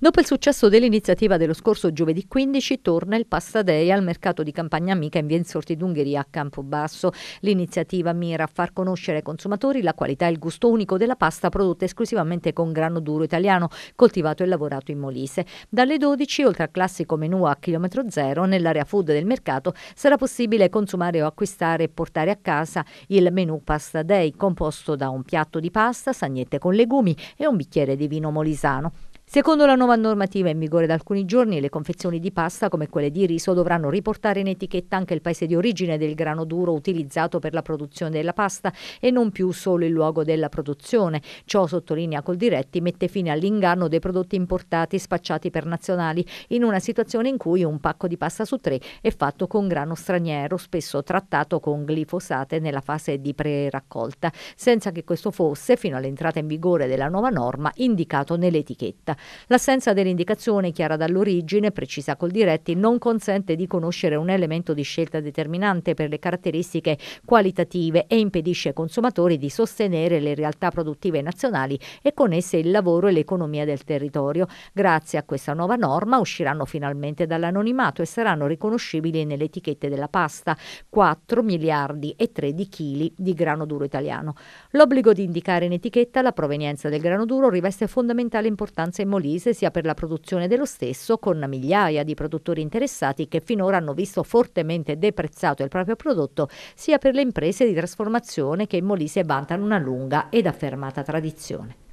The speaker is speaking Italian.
Dopo il successo dell'iniziativa dello scorso giovedì 15 torna il Pasta Day al mercato di Campagna Amica in via Insorti d'Ungheria a Campobasso. L'iniziativa mira a far conoscere ai consumatori la qualità e il gusto unico della pasta prodotta esclusivamente con grano duro italiano, coltivato e lavorato in Molise. Dalle 12, oltre al classico menù a chilometro zero, nell'area food del mercato sarà possibile consumare o acquistare e portare a casa il menù Pasta Day, composto da un piatto di pasta, sagnette con legumi e un bicchiere di vino molisano. Secondo la nuova normativa in vigore da alcuni giorni, le confezioni di pasta come quelle di riso dovranno riportare in etichetta anche il paese di origine del grano duro utilizzato per la produzione della pasta e non più solo il luogo della produzione. Ciò, sottolinea Coldiretti, mette fine all'inganno dei prodotti importati spacciati per nazionali in una situazione in cui un pacco di pasta su tre è fatto con grano straniero, spesso trattato con glifosate nella fase di pre-raccolta, senza che questo fosse, fino all'entrata in vigore della nuova norma, indicato nell'etichetta. L'assenza dell'indicazione chiara dall'origine, precisa col diretti, non consente di conoscere un elemento di scelta determinante per le caratteristiche qualitative e impedisce ai consumatori di sostenere le realtà produttive nazionali e con esse il lavoro e l'economia del territorio. Grazie a questa nuova norma usciranno finalmente dall'anonimato e saranno riconoscibili nelle etichette della pasta 4 miliardi e 3 di chili di grano duro italiano. L'obbligo di indicare in etichetta la provenienza del grano duro riveste fondamentale importanza in Molise sia per la produzione dello stesso, con migliaia di produttori interessati che finora hanno visto fortemente deprezzato il proprio prodotto, sia per le imprese di trasformazione che in Molise vantano una lunga ed affermata tradizione.